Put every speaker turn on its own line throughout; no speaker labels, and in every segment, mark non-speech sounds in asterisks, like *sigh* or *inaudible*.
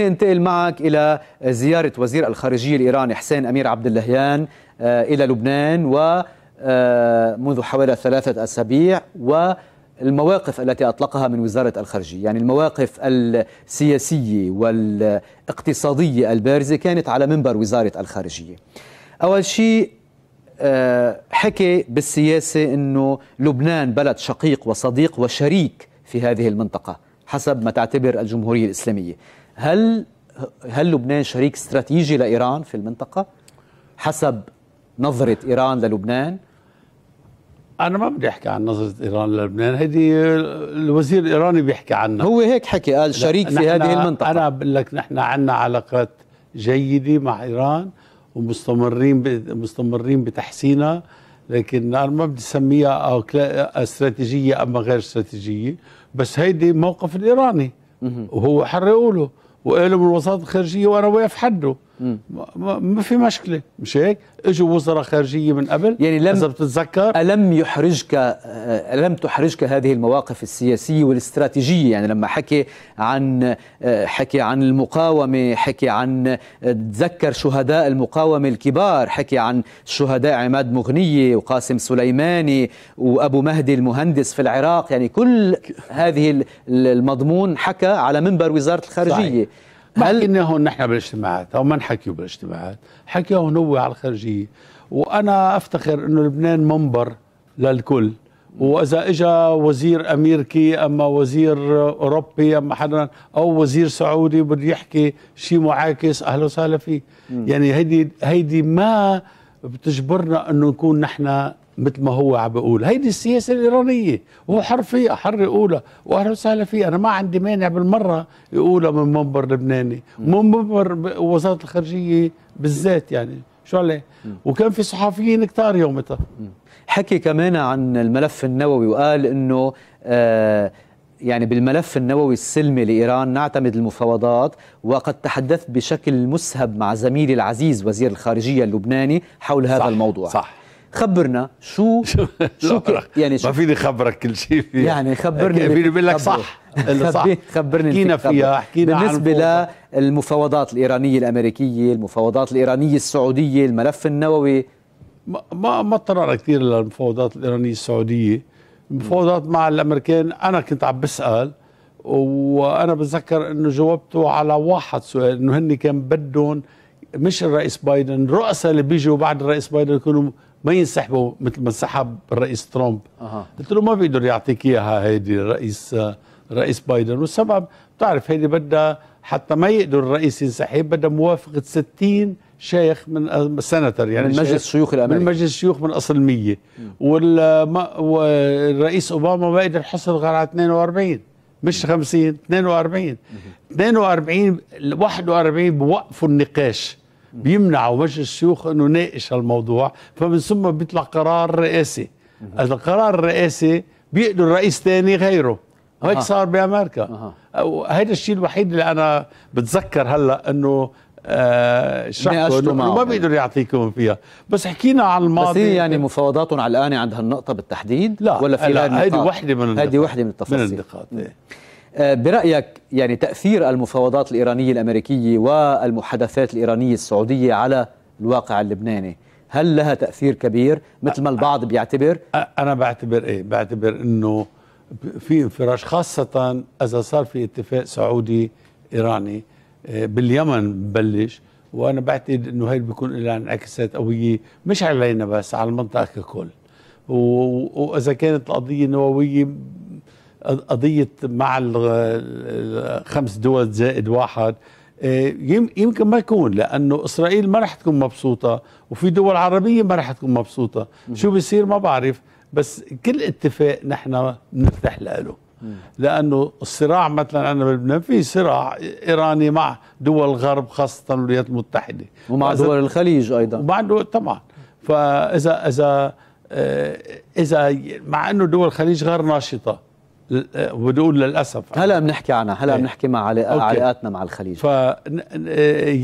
ننتقل معك إلى زيارة وزير الخارجية الإيراني حسين أمير عبد اللهيان آه، إلى لبنان و آه، منذ حوالي ثلاثة أسابيع والمواقف التي أطلقها من وزارة الخارجية يعني المواقف السياسية والاقتصادية البارزة كانت على منبر وزارة الخارجية أول شيء آه، حكي بالسياسة أنه لبنان بلد شقيق وصديق وشريك في هذه المنطقة حسب ما تعتبر الجمهورية الإسلامية هل هل لبنان شريك استراتيجي لإيران في المنطقة حسب نظرة إيران للبنان أنا ما بدي أحكي عن نظرة إيران للبنان
هيدي الوزير الإيراني بيحكي عنها هو هيك حكي قال شريك في هذه المنطقة أنا بقول لك نحن عندنا علاقات جيدة مع إيران ومستمرين مستمرين بتحسينها لكن انا ما بدي اسميها استراتيجيه اما غير استراتيجيه بس هيدي موقف الايراني وهو حر يقوله وقاله من الوساطه الخارجيه وانا واقف حده ما في مشكله
مش هيك اجوا وزراء خارجيه من قبل يعني لم اذا بتتذكر الم يحرجك آه، الم تحرجك هذه المواقف السياسيه والاستراتيجيه يعني لما حكي عن آه، حكي عن المقاومه حكي عن آه، تذكر شهداء المقاومه الكبار حكي عن شهداء عماد مغنيه وقاسم سليماني وابو مهدي المهندس في العراق يعني كل هذه المضمون حكى على منبر وزاره الخارجيه صحيح. هل هون نحن بالاجتماعات او ما حكيوا بالاجتماعات هون هو على الخارجيه
وانا افتخر انه لبنان منبر للكل واذا اجى وزير امريكي اما وزير اوروبي اما حدا او وزير سعودي بده يحكي شيء معاكس اهلا وسهلا فيه يعني هيدي هيدي ما بتجبرنا انه نكون نحن مثل ما هو عم بيقول هيدي السياسة الإيرانية وهو حر فيها حر يقولها وأهلا وسهلا فيه أنا ما عندي مانع بالمرة يقولها من منبر لبناني من منبر وزارة الخارجية بالذات يعني شو عليه وكان في صحفيين كتار يومتها
حكي كمان عن الملف النووي وقال انه آه يعني بالملف النووي السلمي لإيران نعتمد المفاوضات وقد تحدثت بشكل مسهب مع زميلي العزيز وزير الخارجية اللبناني حول هذا صح الموضوع صح خبرنا شو *laughs* شو
يعني شو ما فيني خبرك كل شيء فيه يعني خبرني فيني بقول لك صح صح خبرني حكينا فيها حكينا بالنسبه
للمفاوضات الايرانيه الامريكيه المفاوضات الايرانيه السعوديه الملف النووي ما ما, اضطرنا كثير للمفاوضات الايرانيه السعوديه المفاوضات مع
الامريكان انا كنت عم بسال وانا بتذكر انه جاوبته على واحد سؤال انه هن كان بدهم مش الرئيس بايدن الرؤساء اللي بيجوا بعد الرئيس بايدن يكونوا ما ينسحبوا مثل ما انسحب الرئيس ترامب أه. قلت له ما بيقدر يعطيك اياها هيدي الرئيس الرئيس بايدن والسبب بتعرف هيدي بدها حتى ما يقدر الرئيس ينسحب بدها موافقه 60 شيخ من سنتر يعني من مجلس الشيوخ الامريكي من مجلس الشيوخ من اصل 100 والرئيس اوباما ما قدر يحصل غير على 42 مش 50 42 42 41 بوقفوا النقاش بيمنعوا مجلس الشيوخ انه يناقش الموضوع فمن ثم بيطلع قرار رئاسي القرار الرئاسي بيقدر رئيس ثاني غيره آه. صار بامريكا هذا الشيء الوحيد اللي انا بتذكر هلا انه آه شكوا ما بيقدروا يعطيكم فيها بس حكينا عن الماضي بس هي
يعني على علقانه عند هالنقطه بالتحديد لا ولا في لا هذه وحده من هذه وحده من التفاصيل من النقاط إيه. آه، برأيك يعني تأثير المفاوضات الإيرانية الأمريكية والمحادثات الإيرانية السعودية على الواقع اللبناني هل لها تأثير كبير مثل ما البعض بيعتبر أنا بعتبر إيه بعتبر أنه
في انفراج خاصة إذا صار في اتفاق سعودي إيراني آه، باليمن ببلش وأنا بعتقد أنه هاي بيكون لها انعكاسات قوية مش علينا بس على المنطقة ككل وإذا كانت القضية نووية قضيه مع الخمس دول زائد واحد آه، يمكن ما يكون لانه اسرائيل ما رح تكون مبسوطه وفي دول عربيه ما رح تكون مبسوطه شو بيصير ما بعرف بس كل اتفاق نحن بنفتح له لانه الصراع مثلا عندنا بلبنان في صراع ايراني مع دول الغرب خاصه الولايات المتحده ومع دول الخليج ايضا ومع دول طبعا فاذا اذا آه، اذا مع انه دول الخليج غير ناشطه بنقول للاسف هلا بنحكي عنها هلا إيه. بنحكي مع علاقاتنا مع الخليج ف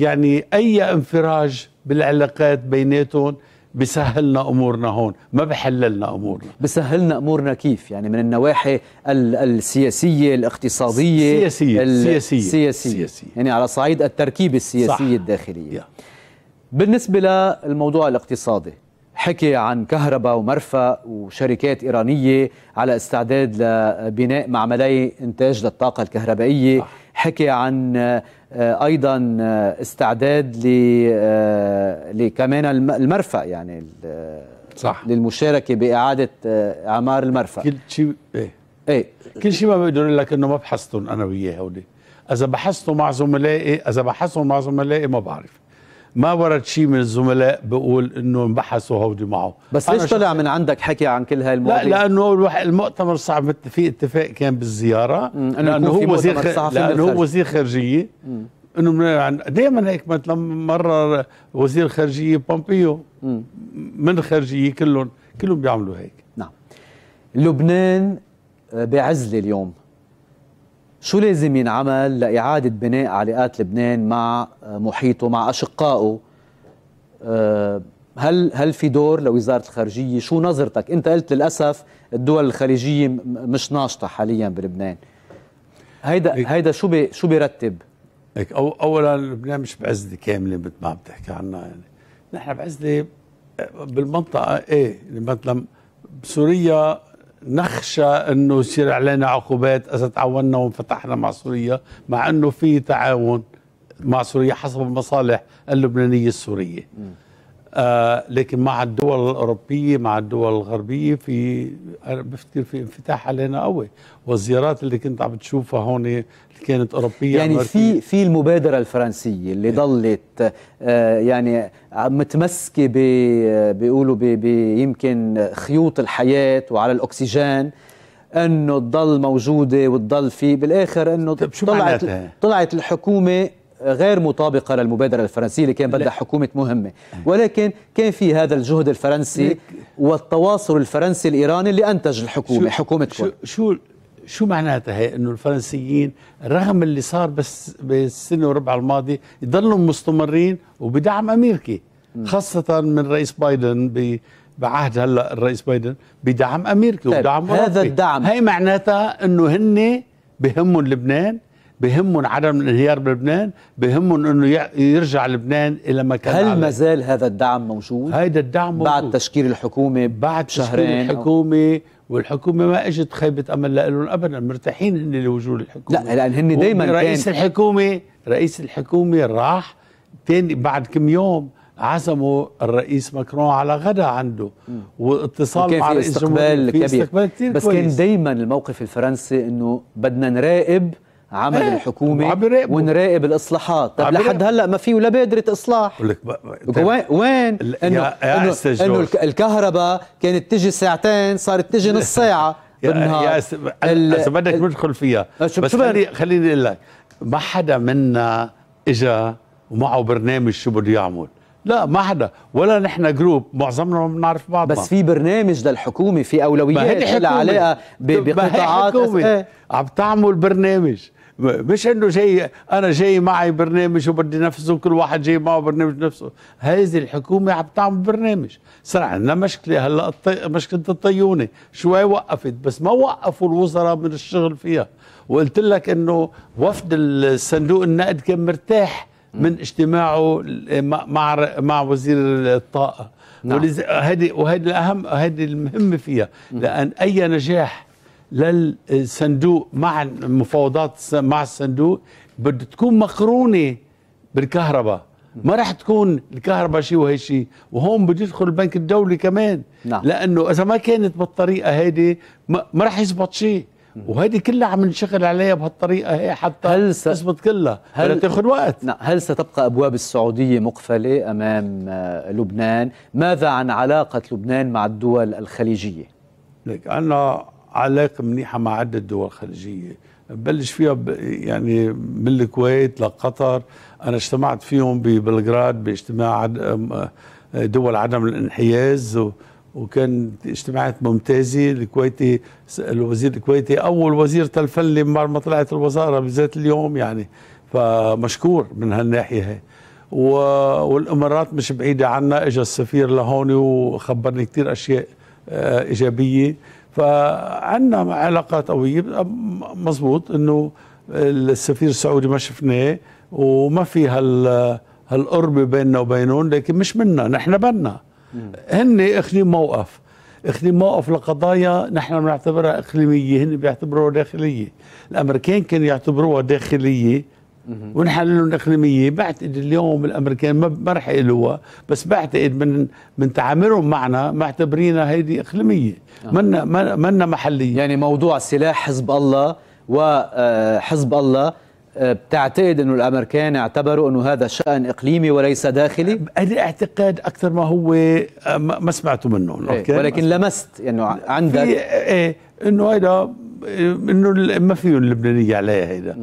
يعني اي انفراج بالعلاقات بيناتهم
بسهلنا امورنا هون ما بحللنا امورنا بسهلنا امورنا كيف يعني من النواحي السياسيه الاقتصاديه السياسيه السياسيه السياسيه, السياسية. يعني على صعيد التركيبه السياسيه صح. الداخليه yeah. بالنسبه للموضوع الاقتصادي حكي عن كهرباء ومرفأ وشركات إيرانية على استعداد لبناء معملي إنتاج للطاقة الكهربائية حكي عن آه، أيضا آه، استعداد لكمان آه، المرفأ يعني صح للمشاركة بإعادة أعمار المرفأ كل شيء إيه
ايه كل شيء ما بقدر اقول لك انه ما بحثتهم انا وياه هودي اذا بحثتهم مع زملائي اذا بحثتهم مع زملائي ما بعرف ما ورد شيء من الزملاء بقول انه انبحثوا هودي معه بس ليش طلع من عندك حكي عن كل هاي المواضيع لا لانه المؤتمر صعب في اتفاق كان بالزياره لانه, هو وزير لانه هو وزير خارجيه انه دائما هيك مثلا مره وزير الخارجيه بومبيو
من الخارجيه كلهم كلهم بيعملوا هيك نعم لبنان آه، بعزله اليوم شو لازم ينعمل لإعادة بناء علاقات لبنان مع آه، محيطه مع أشقائه آه، هل هل في دور لوزارة الخارجية شو نظرتك أنت قلت للأسف الدول الخليجية مش ناشطة حاليا بلبنان هيدا إيه. هيدا شو بي شو بيرتب هيك إيه، أو اولا لبنان مش بعزله كامله مثل ما عم تحكي عنها يعني نحن بعزله آه،
بالمنطقه ايه مثلا سوريا نخشى انه يصير علينا عقوبات اذا تعاوننا وانفتحنا مع سوريا مع انه في تعاون مع سوريا حسب المصالح اللبنانيه السوريه م. آه لكن مع الدول الاوروبيه مع الدول الغربيه في بفتكر في انفتاح علينا قوي والزيارات اللي كنت عم تشوفها هون اللي كانت اوروبيه يعني في
في المبادره الفرنسيه اللي إيه. ضلت آه يعني متمسكه ب بيقولوا يمكن خيوط الحياه وعلى الاكسجين انه تضل موجوده وتضل في بالاخر انه طيب، طلعت طلعت الحكومه غير مطابقه للمبادره الفرنسيه اللي كان بدها حكومه مهمه ولكن كان في هذا الجهد الفرنسي والتواصل الفرنسي الايراني اللي انتج الحكومه حكومه شو شو شو معناتها هي انه الفرنسيين رغم اللي صار بس بالسنه وربع
الماضي يضلوا مستمرين وبدعم امريكي خاصه من رئيس بايدن بعهد هلا الرئيس بايدن بدعم امريكي طيب وبدعم هذا الدعم هي معناتها انه هن بهمهم لبنان بهمهم عدم الانهيار بلبنان بهمهم انه يرجع لبنان الى مكان هل ما زال هذا الدعم موجود هيدا الدعم موجود.
بعد تشكيل الحكومه بعد شهرين تشكيل الحكومه
أو... والحكومه ما اجت خيبه امل لهم ابدا مرتاحين هن لوجود الحكومه لا لان هن دائما رئيس كان...
الحكومه رئيس
الحكومه راح تاني بعد كم يوم عزموا الرئيس ماكرون على غدا
عنده واتصال مع الاستقبال كبير في استقبال كثير بس كويس. كان دائما الموقف الفرنسي انه بدنا نراقب عمل ايه الحكومه ونراقب الاصلاحات طب لحد هلا ما في ولا بادره اصلاح لك وين وين انه انه الكهرباء كانت تجي ساعتين صارت تجي نص *laughs* ساعه بالنهار يا أس... بدك ندخل فيها أه، بس خلي خليني اقول لك ما حدا منا
اجى ومعه برنامج شو بده يعمل لا ما حدا ولا نحن جروب معظمنا ما بنعرف بعض بس في برنامج للحكومه في اولويات لها علاقه بقطاعات إيه. عم تعمل برنامج مش انه جاي انا جاي معي برنامج وبدي نفسه وكل واحد جاي معه برنامج نفسه هذه الحكومه عم تعمل برنامج صار عندنا مشكله هلا الطي... مشكله الطيونه شوي وقفت بس ما وقفوا الوزراء من الشغل فيها وقلت لك انه وفد الصندوق النقد كان مرتاح من اجتماعه مع مع وزير الطاقه نعم. وهذه وهذه الاهم هذه المهمه فيها لان اي نجاح للصندوق مع المفاوضات مع الصندوق بده تكون مقرونه بالكهرباء ما راح تكون الكهرباء شيء وهي شيء وهون بده يدخل البنك الدولي كمان نعم. لانه اذا ما كانت بالطريقه هيدي ما, راح يزبط شيء وهيدي كلها عم نشغل عليها بهالطريقه هي حتى هل س... كلها هل تاخذ وقت
نعم هل ستبقى ابواب السعوديه مقفله امام آه، لبنان ماذا عن علاقه لبنان مع الدول الخليجيه لك انا علاقه منيحه مع
عده دول خليجيه ببلش فيها ب يعني من الكويت لقطر انا اجتمعت فيهم ببلغراد باجتماع دول عدم الانحياز وكان اجتماعات ممتازه الكويتي الوزير الكويتي اول وزير تلفن بعد ما طلعت الوزاره بذات اليوم يعني فمشكور من هالناحيه هي والامارات مش بعيده عنا إجا السفير لهون وخبرني كثير اشياء آه، ايجابيه فعندنا علاقات قويه مزبوط انه السفير السعودي ما شفناه وما في هال هالقربة بيننا وبينهم لكن مش منا نحن بدنا هن اخذين موقف اخذين موقف لقضايا نحن بنعتبرها اقليميه هن بيعتبروها داخليه الامريكان كانوا يعتبروها داخليه ونحللهم اقليميه بعتقد اليوم الامريكان ما رح يقلوها بس بعتقد من من تعاملهم
معنا معتبرينها هيدي اقليميه آه. منا منا محليه يعني موضوع سلاح حزب الله وحزب آه، الله آه، بتعتقد انه الامريكان اعتبروا انه هذا شان اقليمي وليس داخلي؟ هذا اعتقاد اكثر ما هو ما سمعته منهم إيه ولكن لمست يعني عندك ايه
انه هيدا انه ما فيهم اللبنانيه عليها هيدا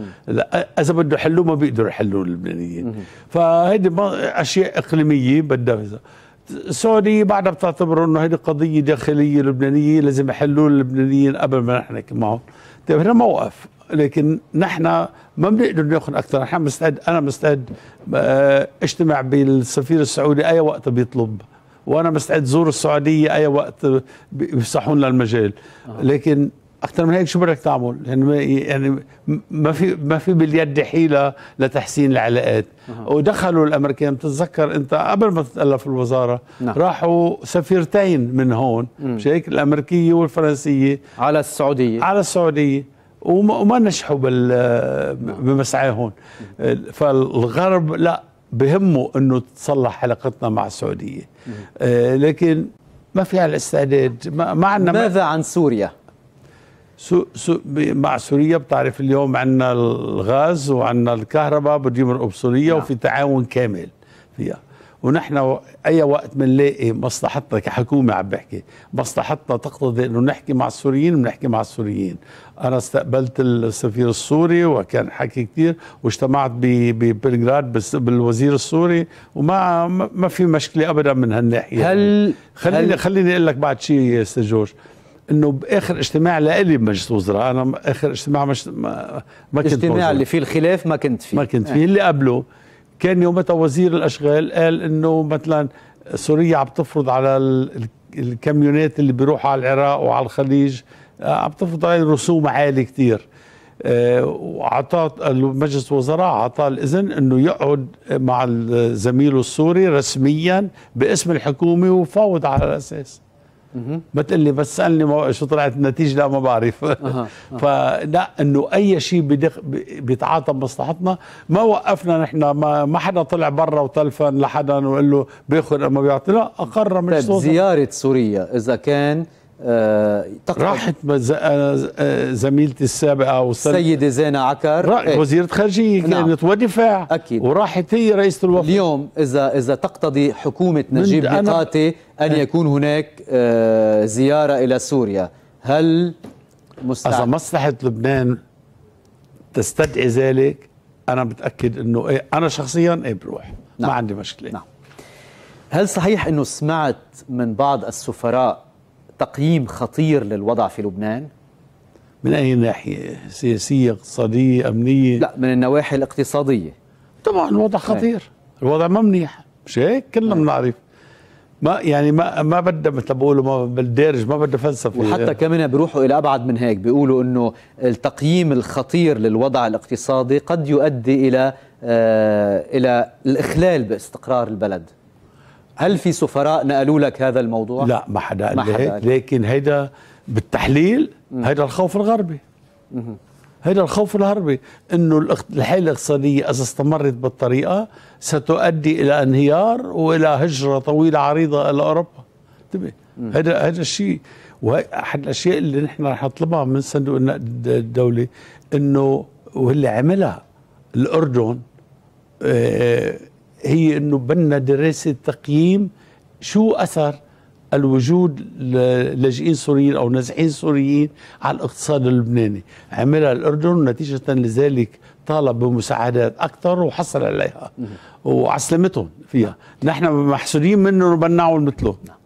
اذا بده يحلوه ما بيقدروا يحلوه اللبنانيين فهيدي اشياء اقليميه بدها السعوديه بعدها بتعتبر انه هيدي قضيه داخليه لبنانيه لازم يحلوه اللبنانيين قبل ما نحن معهم طيب هنا موقف لكن نحن ما بنقدر ناخذ اكثر نحن مستعد انا مستعد آه، اجتمع بالسفير السعودي اي وقت بيطلب وانا مستعد زور السعوديه اي وقت بيفسحون لنا المجال آه. لكن اكثر من هيك شو بدك تعمل يعني ما يعني ما في ما في باليد حيله لتحسين العلاقات أه. ودخلوا الامريكان بتتذكر انت قبل ما تتالف الوزاره نعم. راحوا سفيرتين من هون مش هيك الامريكيه والفرنسيه على السعوديه على السعوديه وما نجحوا نعم. بمسعاهم فالغرب لا بهمه انه تصلح علاقتنا مع السعوديه آه، لكن ما في على الاستعداد ما عندنا ماذا عن سوريا سو سو مع سوريا بتعرف اليوم عندنا الغاز وعندنا الكهرباء بده يمرقوا بسوريا نعم. وفي تعاون كامل فيها ونحن اي وقت بنلاقي مصلحتنا كحكومه عم بحكي مصلحتنا تقتضي انه نحكي مع السوريين بنحكي مع السوريين انا استقبلت السفير السوري وكان حكي كثير واجتمعت ببلغراد بالوزير السوري وما ما في مشكله ابدا من هالناحيه هل خليني هل خليني اقول لك بعد شيء يا استاذ جورج انه باخر اجتماع لإلي بمجلس الوزراء انا اخر اجتماع مش ما, ما كنت الاجتماع اللي فيه الخلاف ما كنت فيه ما كنت فيه آه. اللي قبله كان يومتها وزير الاشغال قال انه مثلا سوريا عم تفرض على الكاميونات اللي بيروحوا على العراق وعلى الخليج آه، عم تفرض عليه رسوم عاليه كثير وعطاه مجلس الوزراء عطاه الاذن انه يقعد مع زميله السوري رسميا باسم الحكومه وفاوض على الاساس ما تقول لي بس سالني شو طلعت النتيجه لا ما بعرف *laughs* فلا انه اي شيء بيتعاطى بمصلحتنا ما وقفنا نحن ما, ما حدا طلع برا وتلفن لحدا وقال له بياخذ ما بيعطي لا اقر من طيب زياره
سوريا اذا كان راحت آه، آه، زميلتي السابقه السيده زينه عكر ايه؟ وزيره خارجيه نعم. كانت ودفاع اكيد وراحت هي رئيسه الوفد اليوم اذا اذا تقتضي حكومه نجيب ميقاتي ان إيه. يكون هناك آه زياره الى سوريا هل مستعد اذا مصلحه لبنان تستدعي ذلك انا متاكد انه ايه انا شخصيا ايه بروح نعم. ما عندي مشكله نعم هل صحيح انه سمعت من بعض السفراء تقييم خطير للوضع في لبنان؟ من أي
ناحية؟ سياسية، اقتصادية، أمنية؟ لا
من النواحي الاقتصادية طبعا الوضع طيب. خطير
الوضع ما منيح مش هيك؟ كلنا طيب. بنعرف ما يعني ما ما
بدها مثل بقولوا ما بالدارج ما بدها فلسفه وحتى كمان بيروحوا الى ابعد من هيك بيقولوا انه التقييم الخطير للوضع الاقتصادي قد يؤدي الى آه الى الاخلال باستقرار البلد هل في سفراء نقلوا لك هذا الموضوع؟ لا ما حدا قال لي هيك لكن هيدا بالتحليل هيدا الخوف الغربي
هيدا الخوف الغربي انه الحاله الاقتصاديه اذا استمرت بالطريقه ستؤدي الى انهيار والى هجره طويله عريضه الى اوروبا انتبه هذا هذا الشيء واحد الاشياء اللي نحن رح نطلبها من صندوق النقد الدولي انه واللي عملها الاردن آه هي انه بدنا دراسه تقييم شو اثر الوجود للاجئين سوريين او نازحين سوريين على الاقتصاد اللبناني عملها الاردن نتيجه لذلك طالب بمساعدات اكثر وحصل عليها وعسلمتهم فيها نحن محسودين منه وبنعول مثله نعم.